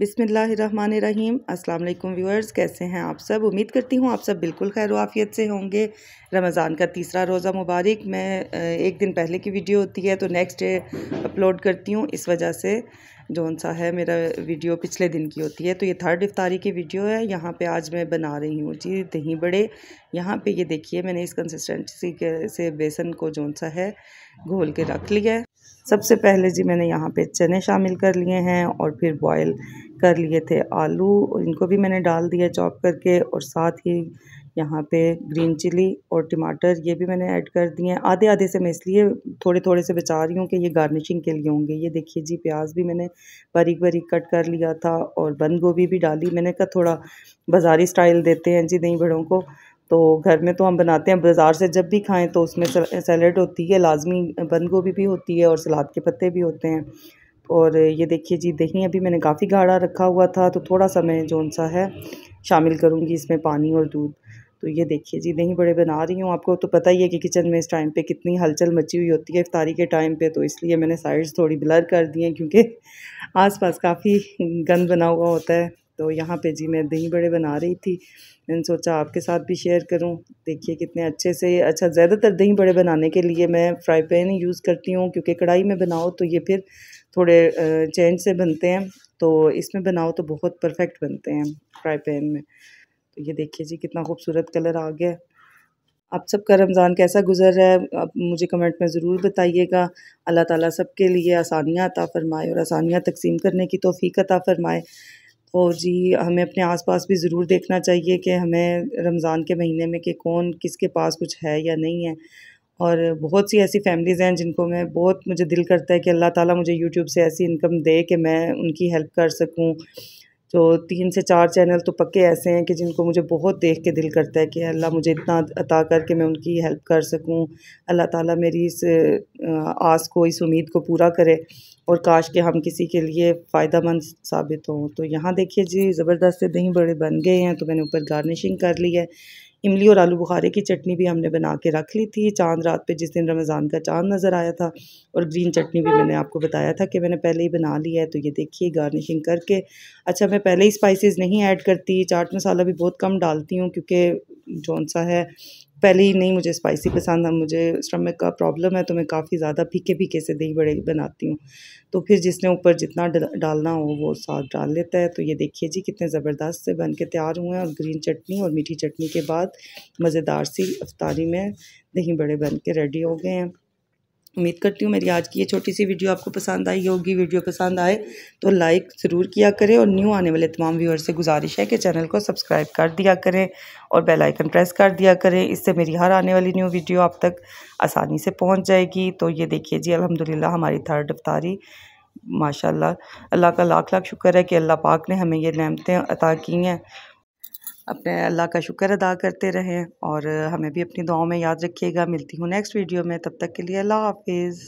बिसमीम अल्लाम व्यूअर्स कैसे हैं आप सब उम्मीद करती हूँ आप सब बिल्कुल खैर वाफ़ियत से होंगे रमज़ान का तीसरा रोज़ा मुबारक मैं एक दिन पहले की वीडियो होती है तो नेक्स्ट डे अपलोड करती हूँ इस वजह से जौन सा है मेरा वीडियो पिछले दिन की होती है तो ये थर्ड इफ्तारी की वीडियो है यहाँ पे आज मैं बना रही हूँ जी दही बड़े यहाँ पे ये देखिए मैंने इस कंसिस्टेंसी के से बेसन को जौन सा है घोल के रख लिया है सबसे पहले जी मैंने यहाँ पे चने शामिल कर लिए हैं और फिर बॉयल कर लिए थे आलू इनको भी मैंने डाल दिया चॉप करके और साथ ही यहाँ पे ग्रीन चिली और टमाटर ये भी मैंने ऐड कर दिए हैं आधे आधे से मैं इसलिए थोड़े थोड़े से बचा रही हूँ कि ये गार्निशिंग के लिए होंगे ये देखिए जी प्याज भी मैंने बारीक बारीक कट कर लिया था और बंद गोभी भी डाली मैंने कहा थोड़ा बाज़ारी स्टाइल देते हैं जी नहीं बड़ों को तो घर में तो हम बनाते हैं बाज़ार से जब भी खाएं तो उसमें सैलड होती है लाजमी बंद गोभी भी होती है और सलाद के पत्ते भी होते हैं और ये देखिए जी दही अभी मैंने काफ़ी गाढ़ा रखा हुआ था तो थोड़ा सा मैं जौन सा है शामिल करूँगी इसमें पानी और दूध तो ये देखिए जी दही बड़े बना रही हूँ आपको तो पता ही है कि किचन में इस टाइम पे कितनी हलचल मची हुई होती है इफ्तारी के टाइम पे तो इसलिए मैंने साइड्स थोड़ी ब्लर कर दी हैं क्योंकि आसपास काफ़ी गंद बना हुआ होता है तो यहाँ पे जी मैं दही बड़े बना रही थी मैंने सोचा आपके साथ भी शेयर करूँ देखिए कितने अच्छे से अच्छा ज़्यादातर दही बड़े बनाने के लिए मैं फ्राई पैन ही यूज़ करती हूँ क्योंकि कढ़ाई में बनाओ तो ये फिर थोड़े चेंज से बनते हैं तो इसमें बनाओ तो बहुत परफेक्ट बनते हैं फ्राई पैन में तो ये देखिए जी कितना खूबसूरत कलर आ गया आप सबका रमज़ान कैसा गुजर रहा है आप मुझे कमेंट में ज़रूर बताइएगा अल्लाह ताला सबके लिए आसानियाँ अता फ़रमाए और आसानियाँ तकसीम करने की तोफ़ी अता फ़रमाए और जी हमें अपने आसपास भी ज़रूर देखना चाहिए कि हमें रमज़ान के महीने में कि कौन किसके पास कुछ है या नहीं है और बहुत सी ऐसी फैमिलीज़ हैं जिनको मैं बहुत मुझे दिल करता है कि अल्लाह ताला मुझे यूट्यूब से ऐसी इनकम दे कि मैं उनकी हेल्प कर सकूं तो तीन से चार चैनल तो पक्के ऐसे हैं कि जिनको मुझे बहुत देख के दिल करता है कि अल्लाह मुझे इतना अता करके मैं उनकी हेल्प कर सकूं अल्लाह ताला मेरी इस आस को इस उम्मीद को पूरा करे और काश के हम किसी के लिए फ़ायदा मंद साबित हों तो यहाँ देखिए जी ज़बरदस्त से दही बड़े बन गए हैं तो मैंने ऊपर गार्निशिंग कर ली है इमली और आलू बुखारे की चटनी भी हमने बना के रख ली थी चांद रात पे जिस दिन रमज़ान का चांद नज़र आया था और ग्रीन चटनी भी मैंने आपको बताया था कि मैंने पहले ही बना लिया है तो ये देखिए गार्निशिंग करके अच्छा मैं पहले ही स्पाइसेस नहीं ऐड करती चाट मसाला भी बहुत कम डालती हूँ क्योंकि जौन सा है पहले ही नहीं मुझे स्पाइसी पसंद है मुझे स्टमक का प्रॉब्लम है तो मैं काफ़ी ज़्यादा फीके फीके से दही बड़े बनाती हूँ तो फिर जिसने ऊपर जितना डालना हो वो साथ डाल लेता है तो ये देखिए जी कितने ज़बरदस्त से बन के तैयार हुए हैं और ग्रीन चटनी और मीठी चटनी के बाद मज़ेदार सी अफ्तारी में दही बड़े बन के रेडी हो गए हैं उम्मीद करती हूँ मेरी आज की ये छोटी सी वीडियो आपको पसंद आई होगी वीडियो पसंद आए तो लाइक ज़रूर किया करें और न्यू आने वाले तमाम व्यूअर से गुजारिश है कि चैनल को सब्सक्राइब कर दिया करें और बेल आइकन प्रेस कर दिया करें इससे मेरी हर आने वाली न्यू वीडियो आप तक आसानी से पहुँच जाएगी तो ये देखिए जी अलहमदिल्ला हमारी थर्ड अफ्तारी माशा अल्लाह का लाख लाख शुक्र है कि अल्लाह पाक ने हमें ये नमतें अता की हैं अपने अल्लाह का शुक्र अदा करते रहें और हमें भी अपनी दुआओं में याद रखिएगा मिलती हूँ नेक्स्ट वीडियो में तब तक के लिए अल्लाह हाफिज़